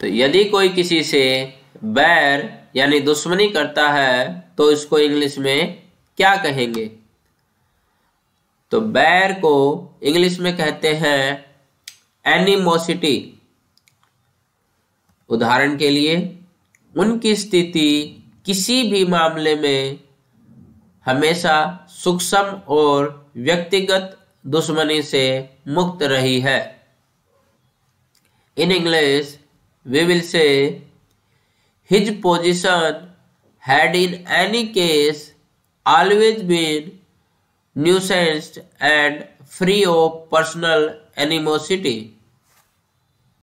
तो यदि कोई किसी से बैर यानी दुश्मनी करता है तो इसको इंग्लिश में क्या कहेंगे तो बैर को इंग्लिश में कहते हैं एनिमोसिटी उदाहरण के लिए उनकी स्थिति किसी भी मामले में हमेशा सूक्ष्म और व्यक्तिगत दुश्मनी से मुक्त रही है in English we will say his position had in any case always been nuanced and free of personal animosity.